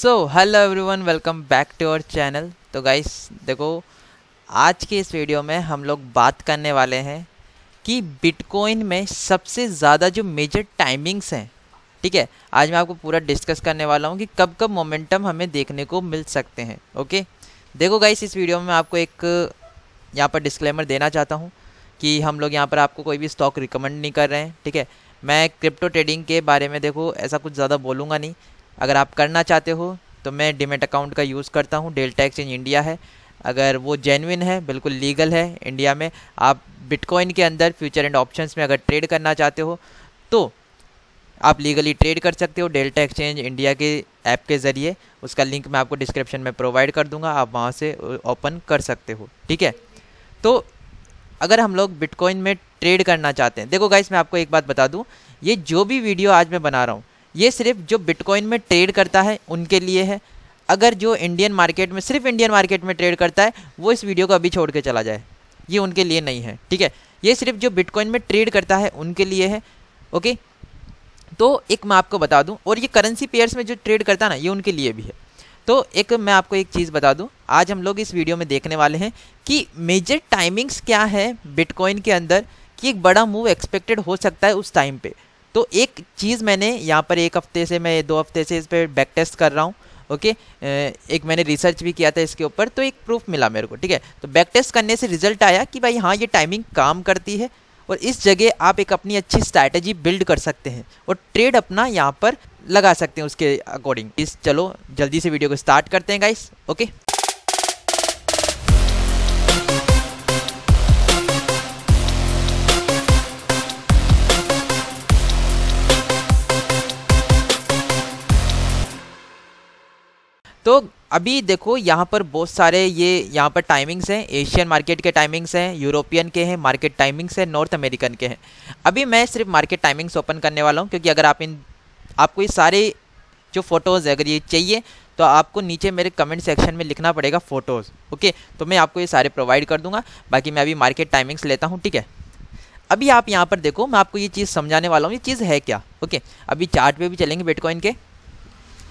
so hello everyone welcome back to our channel तो guys देखो आज के इस वीडियो में हम लोग बात करने वाले हैं कि बिटकॉइन में सबसे ज़्यादा जो मेजर टाइमिंग्स हैं ठीक है आज मैं आपको पूरा डिस्कस करने वाला हूँ कि कब कब मोमेंटम हमें देखने को मिल सकते हैं ओके देखो गाइस इस वीडियो में मैं आपको एक यहाँ पर डिस्क्लेमर देना चाहता हूँ कि हम लोग यहाँ पर आपको कोई भी स्टॉक रिकमेंड नहीं कर रहे हैं ठीक है मैं क्रिप्टो ट्रेडिंग के बारे में देखो ऐसा कुछ ज़्यादा बोलूँगा नहीं अगर आप करना चाहते हो तो मैं डिमेट अकाउंट का यूज़ करता हूँ डेल्टा एक्सचेंज इंडिया है अगर वो जेनविन है बिल्कुल लीगल है इंडिया में आप बिटकॉइन के अंदर फ्यूचर एंड ऑप्शंस में अगर ट्रेड करना चाहते हो तो आप लीगली ट्रेड कर सकते हो डेल्टा एक्सचेंज इंडिया के ऐप के ज़रिए उसका लिंक मैं आपको डिस्क्रिप्शन में प्रोवाइड कर दूंगा आप वहाँ से ओपन कर सकते हो ठीक है तो अगर हम लोग बिटकॉइन में ट्रेड करना चाहते हैं देखो गाइस मैं आपको एक बात बता दूँ ये जो भी वीडियो आज मैं बना रहा हूँ ये सिर्फ जो बिटकॉइन में ट्रेड करता है उनके लिए है अगर जो इंडियन मार्केट में सिर्फ इंडियन मार्केट में ट्रेड करता है वो इस वीडियो को अभी छोड़ के चला जाए ये उनके लिए नहीं है ठीक है ये सिर्फ जो बिटकॉइन में ट्रेड करता है उनके लिए है ओके तो एक मैं आपको बता दूं और ये करेंसी पेयर्स में जो ट्रेड करता है ना ये उनके लिए भी है तो एक मैं आपको एक चीज़ बता दूं आज हम लोग इस वीडियो में देखने वाले हैं कि मेजर टाइमिंग्स क्या है बिटकॉइन के अंदर कि एक बड़ा मूव एक्सपेक्टेड हो सकता है उस टाइम पे तो एक चीज़ मैंने यहाँ पर एक हफ्ते से मैं दो हफ्ते से इस पर बैक टेस्ट कर रहा हूँ ओके एक मैंने रिसर्च भी किया था इसके ऊपर तो एक प्रूफ मिला मेरे को ठीक है तो बैक टेस्ट करने से रिजल्ट आया कि भाई हाँ ये टाइमिंग काम करती है और इस जगह आप एक अपनी अच्छी स्ट्रैटेजी बिल्ड कर सकते हैं और ट्रेड अपना यहाँ पर लगा सकते हैं उसके अकॉर्डिंग इस चलो जल्दी से वीडियो को स्टार्ट करते हैं गाइस ओके तो अभी देखो यहाँ पर बहुत सारे ये यहाँ पर टाइमिंग्स हैं एशियन मार्केट के टाइमिंग्स हैं यूरोपियन के हैं मार्केट टाइमिंग्स हैं नॉर्थ अमेरिकन के हैं अभी मैं सिर्फ मार्केट टाइमिंग्स ओपन करने वाला हूँ क्योंकि अगर आप इन आपको ये सारे जो फ़ोटोज़ अगर ये चाहिए तो आपको नीचे मेरे कमेंट सेक्शन में लिखना पड़ेगा फ़ोटोज़ ओके तो मैं आपको ये सारे प्रोवाइड कर दूंगा बाकी मैं अभी मार्केट टाइमिंग्स लेता हूँ ठीक है अभी आप यहाँ पर देखो मैं आपको ये चीज़ समझाने वाला हूँ ये चीज़ है क्या ओके अभी चार्ट पे भी चलेंगे बिटकॉइन के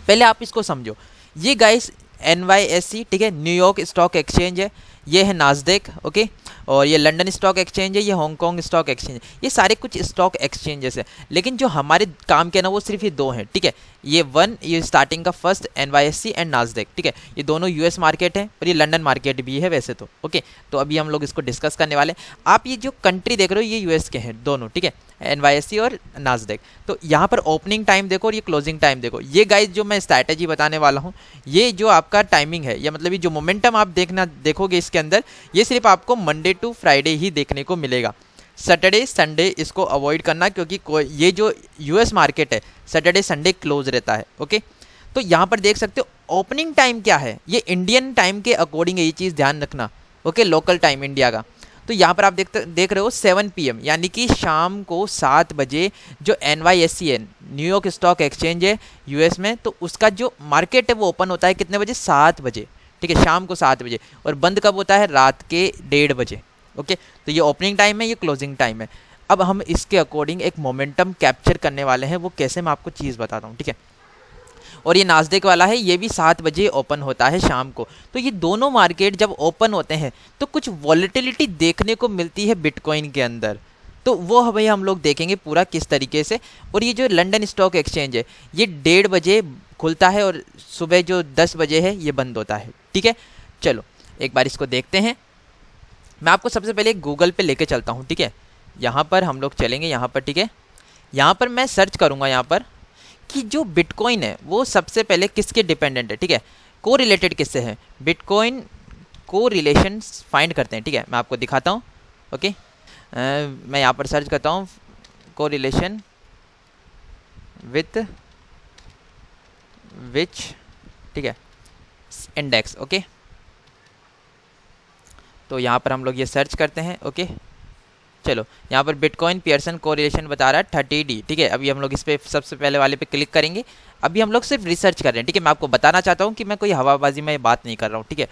पहले आप इसको समझो ये गाइस एन e, ठीक है न्यूयॉर्क स्टॉक एक्सचेंज है ये है नाजदेक ओके और ये लंडन स्टॉक एक्सचेंज है ये हांगकॉन्ग स्टॉक एक्सचेंज है ये सारे कुछ स्टॉक एक्सचेंजेस हैं लेकिन जो हमारे काम के ना वो सिर्फ ये दो हैं ठीक है ये वन ये स्टार्टिंग का first N Y S C and Nasdaq ठीक है ये दोनों यूएस मार्केट है और ये लंडन मार्केट भी है वैसे तो ओके तो अभी हम लोग इसको डिस्कस करने वाले आप ये जो कंट्री देख रहे हो ये यूएस के हैं दोनों ठीक है एन e और नाजदेक तो यहाँ पर ओपनिंग टाइम देखो और ये क्लोजिंग टाइम देखो ये गाइज जो मैं स्ट्रैटेजी बताने वाला हूँ ये जो आपका टाइमिंग है या मतलब ये जो मोमेंटम आप देखना देखोगे इसके अंदर ये सिर्फ आपको मंडे टू फ्राइडे ही देखने को मिलेगा सैटरडे संडे इसको अवॉइड करना क्योंकि ये जो यूएस मार्केट है सैटरडे संडे क्लोज रहता है ओके तो यहाँ पर देख सकते हो ओपनिंग टाइम क्या है ये इंडियन टाइम के अकॉर्डिंग है ये चीज़ ध्यान रखना ओके लोकल टाइम इंडिया का तो यहाँ पर आप देख देख रहे हो 7 पीएम यानी कि शाम को सात बजे जो एन वाई एस सी है न्यूयॉर्क स्टॉक एक्सचेंज है यूएस में तो उसका जो मार्केट है वो ओपन होता है कितने बजे सात बजे ठीक है शाम को सात बजे और बंद कब होता है रात के डेढ़ बजे ओके तो ये ओपनिंग टाइम है ये क्लोजिंग टाइम है अब हम इसके अकॉर्डिंग एक मोमेंटम कैप्चर करने वाले हैं वो कैसे मैं आपको चीज़ बताता हूँ ठीक है और ये नाजदेक वाला है ये भी सात बजे ओपन होता है शाम को तो ये दोनों मार्केट जब ओपन होते हैं तो कुछ वॉलीटिलिटी देखने को मिलती है बिटकॉइन के अंदर तो वो हमें हम लोग देखेंगे पूरा किस तरीके से और ये जो लंदन स्टॉक एक्सचेंज है ये डेढ़ बजे खुलता है और सुबह जो दस बजे है ये बंद होता है ठीक है चलो एक बार इसको देखते हैं मैं आपको सबसे पहले गूगल पे लेके चलता हूँ ठीक है यहाँ पर हम लोग चलेंगे यहाँ पर ठीक है यहाँ पर मैं सर्च करूँगा यहाँ पर कि जो बिटकॉइन है वो सबसे पहले किसके डिपेंडेंट है ठीक है को रिलेटेड किससे है बिटकॉइन को रिलेशन फाइंड करते हैं ठीक है मैं आपको दिखाता हूँ ओके आ, मैं यहाँ पर सर्च करता हूँ को रिलेशन विथ विच ठीक है इंडेक्स ओके तो यहाँ पर हम लोग ये सर्च करते हैं ओके चलो यहाँ पर बिटकॉइन पियर्सन कोरिलेशन बता रहा है थर्टी डी ठीक है अभी हम लोग इस पर सबसे पहले वाले पे क्लिक करेंगे अभी हम लोग सिर्फ रिसर्च कर रहे हैं ठीक है मैं आपको बताना चाहता हूँ कि मैं कोई हवाबाजी में बात नहीं कर रहा हूँ ठीक है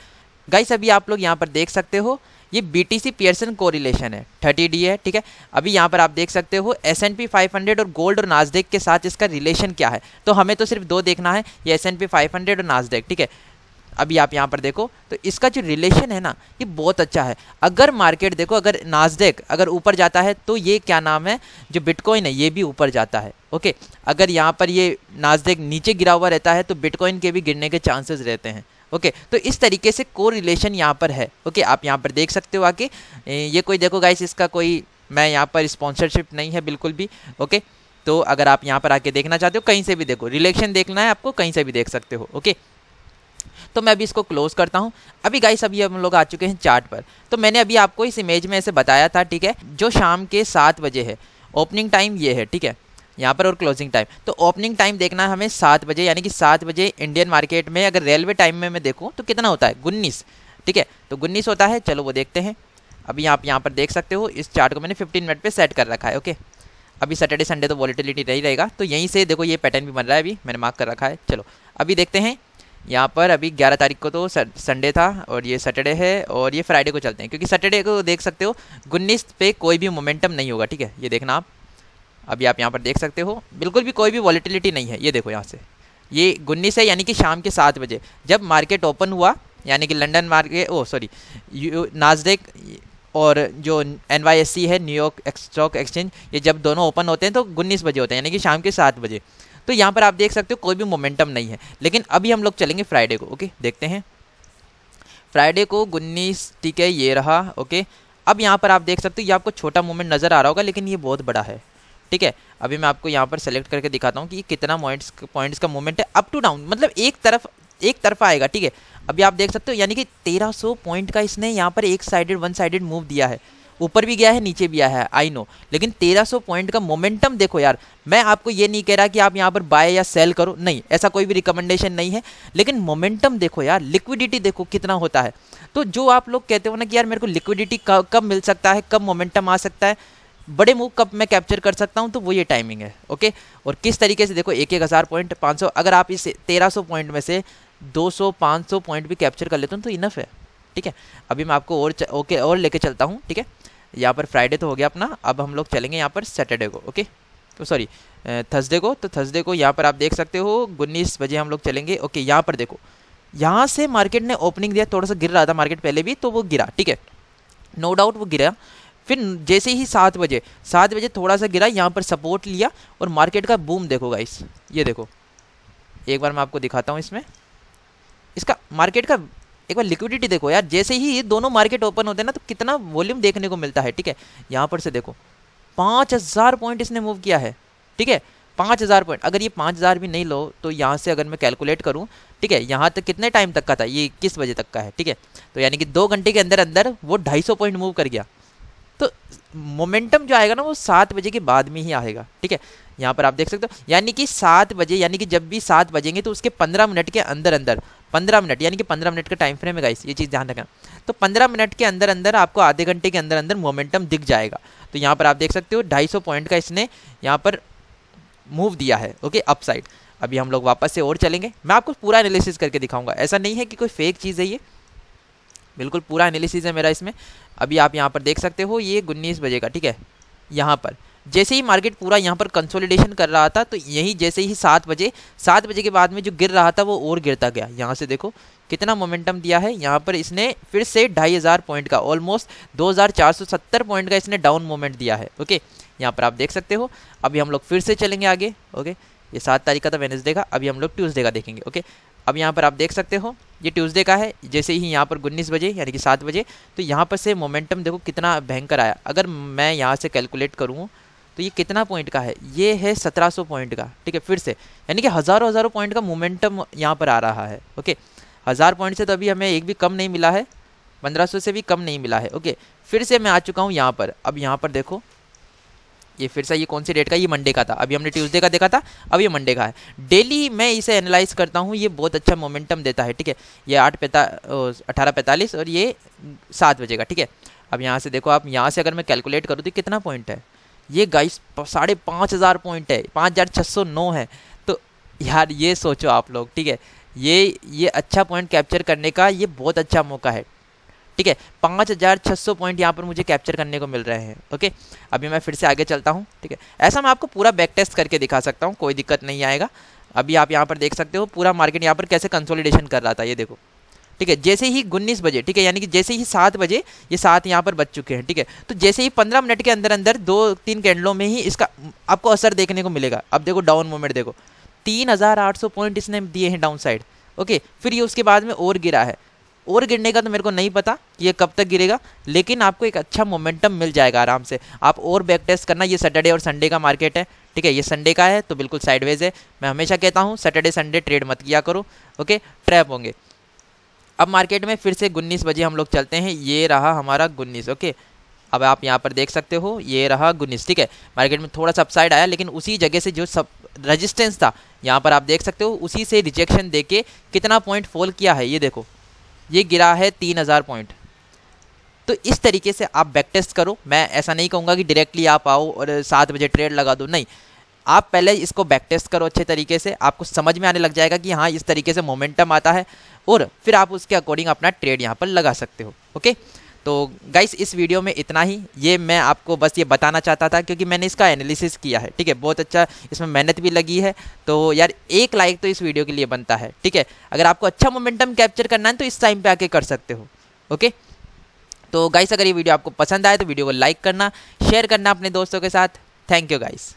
गाइस अभी आप लोग यहाँ पर देख सकते हो ये B T C Pearson correlation है थर्टी डी है ठीक है अभी यहाँ पर आप देख सकते हो S and P five hundred और गोल्ड और नाजदेक के साथ इसका रिलेशन क्या है तो हमें तो सिर्फ दो देखना है ये S and P five hundred और नाजदेक ठीक है अभी आप यहाँ पर देखो तो इसका जो रिलेशन है ना ये बहुत अच्छा है अगर मार्केट देखो अगर नाजदेक अगर ऊपर जाता है तो ये क्या नाम है जो बिटकॉइन है ये भी ऊपर जाता है ओके अगर यहाँ पर ये नाजदेक नीचे गिरा हुआ रहता है तो बिटकॉइन के भी गिरने के चांसेस रहते हैं ओके okay, तो इस तरीके से को रिलेशन यहाँ पर है ओके okay, आप यहाँ पर देख सकते हो आके ये कोई देखो गाइस इसका कोई मैं यहाँ पर स्पॉन्सरशिप नहीं है बिल्कुल भी ओके okay, तो अगर आप यहाँ पर आके देखना चाहते हो कहीं से भी देखो रिलेशन देखना है आपको कहीं से भी देख सकते हो ओके तो मैं अभी इसको क्लोज करता हूँ अभी गाइस अभी हम लोग आ चुके हैं चार्ट पर तो मैंने अभी आपको इस इमेज में ऐसे बताया था ठीक है जो शाम के सात बजे है ओपनिंग टाइम ये है ठीक है यहाँ पर और क्लोजिंग टाइम तो ओपनिंग टाइम देखना है हमें सात बजे यानी कि सात बजे इंडियन मार्केट में अगर रेलवे टाइम में मैं देखूँ तो कितना होता है उन्नीस ठीक है तो उन्नीस होता है चलो वो देखते हैं अभी आप यहाँ पर देख सकते हो इस चार्ट को मैंने फिफ्टीन मिनट पर सेट कर रखा है ओके अभी सैटरडे संडे तो वॉलीटिलिटी नहीं रहेगा तो यहीं से देखो ये पैटर्न भी बन रहा है अभी मैंने मार्क कर रखा है चलो अभी देखते हैं यहाँ पर अभी 11 तारीख को तो संडे था और ये सैटरडे है और ये फ्राइडे को चलते हैं क्योंकि सैटरडे को देख सकते हो उन्नीस पे कोई भी मोमेंटम नहीं होगा ठीक है ये देखना आप अभी आप यहाँ पर देख सकते हो बिल्कुल भी कोई भी वॉलीटिलिटी नहीं है ये देखो यहाँ से ये उन्नीस है यानी कि शाम के सात बजे जब मार्केट ओपन हुआ यानी कि London market oh sorry Nasdaq और जो एन e है न्यूयॉर्क स्टॉक एक्सचेंज ये जब दोनों ओपन होते हैं तो उन्नीस बजे होते हैं यानी कि शाम के सात बजे तो यहाँ पर आप देख सकते हो कोई भी मोमेंटम नहीं है लेकिन अभी हम लोग चलेंगे फ्राइडे को ओके देखते हैं फ्राइडे को उन्नीस ठीक है ये रहा ओके अब यहाँ पर आप देख सकते हो ये आपको छोटा मोमेंट नज़र आ रहा होगा लेकिन ये बहुत बड़ा है ठीक है अभी मैं आपको यहाँ पर सेलेक्ट करके दिखाता हूँ कि कितना पॉइंट्स पॉइंट्स का मूवमेंट है अप टू डाउन मतलब एक तरफ एक तरफ आएगा ठीक है अभी आप देख सकते हो यानी कि 1300 पॉइंट का इसने यहाँ पर एक साइडेड वन साइडेड मूव दिया है ऊपर भी गया है नीचे भी आया है आई नो लेकिन 1300 पॉइंट का मोमेंटम देखो यार मैं आपको ये नहीं कह रहा कि आप यहाँ पर बाय या सेल करो नहीं ऐसा कोई भी रिकमेंडेशन नहीं है लेकिन मोमेंटम देखो यार लिक्विडिटी देखो कितना होता है तो जो आप लोग कहते हो ना कि यार मेरे को लिक्विडिटी कब मिल सकता है कब मोमेंटम आ सकता है बड़े मूव कब मैं कैप्चर कर सकता हूँ तो वो ये टाइमिंग है ओके और किस तरीके से देखो एक एक हज़ार पॉइंट पाँच सौ अगर आप इस तेरह सौ पॉइंट में से दो सौ पाँच सौ पॉइंट भी कैप्चर कर लेते हो तो इनफ है ठीक है अभी मैं आपको और ओके और लेके चलता हूँ ठीक है यहाँ पर फ्राइडे तो हो गया अपना अब हम लोग चलेंगे यहाँ पर सैटरडे को ओके तो सॉरी थर्सडे को तो थर्सडे को यहाँ पर आप देख सकते हो उन्नीस बजे हम लोग चलेंगे ओके यहाँ पर देखो यहाँ से मार्केट ने ओपनिंग दिया थोड़ा सा गिर रहा था मार्केट पहले भी तो वो गिरा ठीक है नो डाउट वो गिरा फिर जैसे ही सात बजे सात बजे थोड़ा सा गिरा यहाँ पर सपोर्ट लिया और मार्केट का बूम देखो गाइस ये देखो एक बार मैं आपको दिखाता हूँ इसमें इसका मार्केट का एक बार लिक्विडिटी देखो यार जैसे ही ये दोनों मार्केट ओपन होते हैं ना तो कितना वॉल्यूम देखने को मिलता है ठीक है यहाँ पर से देखो पाँच हज़ार पॉइंट इसने मूव किया है ठीक है पाँच हज़ार पॉइंट अगर ये पाँच हज़ार भी नहीं लो तो यहाँ से अगर मैं कैलकुलेट करूँ ठीक है यहाँ तक कितने टाइम तक का था ये किस बजे तक का है ठीक है तो यानी कि दो घंटे के अंदर अंदर वो ढाई सौ पॉइंट मूव कर गया तो मोमेंटम जो आएगा ना वो सात बजे के बाद में ही आएगा ठीक है यहाँ पर आप देख सकते हो यानी कि सात बजे यानी कि जब भी सात बजेंगे तो उसके पंद्रह मिनट के अंदर अंदर पंद्रह मिनट यानी कि पंद्रह मिनट का टाइम फ्रेम है गाइस ये चीज़ ध्यान रखें तो पंद्रह मिनट के अंदर अंदर आपको आधे घंटे के अंदर अंदर मोमेंटम दिख जाएगा तो यहाँ पर आप देख सकते हो ढाई सौ पॉइंट का इसने यहाँ पर मूव दिया है ओके अपसाइड अभी हम लोग वापस से और चलेंगे मैं आपको पूरा एनालिसिस करके दिखाऊंगा ऐसा नहीं है कि कोई फेक चीज़ है ये बिल्कुल पूरा एनालिसिस है मेरा इसमें अभी आप यहाँ पर देख सकते हो ये उन्नीस बजे का ठीक है यहाँ पर जैसे ही मार्केट पूरा यहाँ पर कंसोलिडेशन कर रहा था तो यहीं जैसे ही सात बजे सात बजे के बाद में जो गिर रहा था वो और गिरता गया यहाँ से देखो कितना मोमेंटम दिया है यहाँ पर इसने फिर से ढाई हज़ार पॉइंट का ऑलमोस्ट दो हज़ार चार सौ सत्तर पॉइंट का इसने डाउन मोमेंट दिया है ओके यहाँ पर आप देख सकते हो अभी हम लोग फिर से चलेंगे आगे ओके ये सात तारीख का था वेनजडे का अभी हम लोग ट्यूज़डे का देखेंगे ओके अब यहाँ पर आप देख सकते हो ये ट्यूसडे का है जैसे ही यहाँ पर उन्नीस बजे यानी कि सात बजे तो यहाँ पर से मोमेंटम देखो कितना भयंकर आया अगर मैं यहाँ से कैलकुलेट करूँ तो ये कितना पॉइंट का है ये है 1700 पॉइंट का ठीक है फिर से यानी कि हज़ारों हज़ारों पॉइंट का मोमेंटम यहाँ पर आ रहा है ओके हज़ार पॉइंट से तो अभी हमें एक भी कम नहीं मिला है 1500 से भी कम नहीं मिला है ओके फिर से मैं आ चुका हूँ यहाँ पर अब यहाँ पर देखो ये फिर से ये कौन सी डेट का ये मंडे का था अभी हमने ट्यूसडे का देखा था अब ये मंडे का है डेली मैं इसे एनालाइज करता हूँ ये बहुत अच्छा मोमेंटम देता है ठीक है ये आठ पैता अठारह पैंतालीस और ये सात बजे का ठीक है अब यहाँ से देखो आप यहाँ से अगर मैं कैलकुलेट करूँ तो कितना पॉइंट है ये गाइस साढ़े पाँच हज़ार पॉइंट है पाँच हज़ार छः सौ नौ है तो यार ये सोचो आप लोग ठीक है ये ये अच्छा पॉइंट कैप्चर करने का ये बहुत अच्छा मौका है ठीक है पाँच हज़ार छः सौ पॉइंट यहाँ पर मुझे कैप्चर करने को मिल रहे हैं ओके अभी मैं फिर से आगे चलता हूँ ठीक है ऐसा मैं आपको पूरा बैक टेस्ट करके दिखा सकता हूँ कोई दिक्कत नहीं आएगा अभी आप यहाँ पर देख सकते हो पूरा मार्केट यहाँ पर कैसे कंसोलिडेशन कर रहा था ये देखो ठीक है जैसे ही उन्नीस बजे ठीक है यानी कि जैसे ही सात बजे ये सात यहाँ पर बज चुके हैं ठीक है तो जैसे ही पंद्रह मिनट के अंदर अंदर दो तीन कैंडलों में ही इसका आपको असर देखने को मिलेगा अब देखो डाउन मूवमेंट देखो तीन हज़ार आठ सौ पॉइंट इसने दिए हैं डाउन साइड ओके फिर ये उसके बाद में और गिरा है और गिरने का तो मेरे को नहीं पता कि ये कब तक गिरेगा लेकिन आपको एक अच्छा मोमेंटम मिल जाएगा आराम से आप और बैक टेस्ट करना ये सैटरडे और संडे का मार्केट है ठीक है ये संडे का है तो बिल्कुल साइडवेज है मैं हमेशा कहता हूँ सैटरडे संडे ट्रेड मत किया करो ओके ट्रैप होंगे अब मार्केट में फिर से उन्नीस बजे हम लोग चलते हैं ये रहा हमारा उन्नीस ओके अब आप यहाँ पर देख सकते हो ये रहा उन्नीस ठीक है मार्केट में थोड़ा सा अपसाइड आया लेकिन उसी जगह से जो सब रजिस्टेंस था यहाँ पर आप देख सकते हो उसी से रिजेक्शन दे के कितना पॉइंट फॉल किया है ये देखो ये गिरा है तीन हज़ार पॉइंट तो इस तरीके से आप बैक टेस्ट करो मैं ऐसा नहीं कहूँगा कि डायरेक्टली आप आओ और सात बजे ट्रेड लगा दो नहीं आप पहले इसको बैक टेस्ट करो अच्छे तरीके से आपको समझ में आने लग जाएगा कि हाँ इस तरीके से मोमेंटम आता है और फिर आप उसके अकॉर्डिंग अपना ट्रेड यहाँ पर लगा सकते हो ओके तो गाइस इस वीडियो में इतना ही ये मैं आपको बस ये बताना चाहता था क्योंकि मैंने इसका एनालिसिस किया है ठीक है बहुत अच्छा इसमें मेहनत भी लगी है तो यार एक लाइक तो इस वीडियो के लिए बनता है ठीक है अगर आपको अच्छा मोमेंटम कैप्चर करना है तो इस टाइम पे आके कर सकते हो ओके तो गाइस अगर ये वीडियो आपको पसंद आए तो वीडियो को लाइक करना शेयर करना अपने दोस्तों के साथ थैंक यू गाइस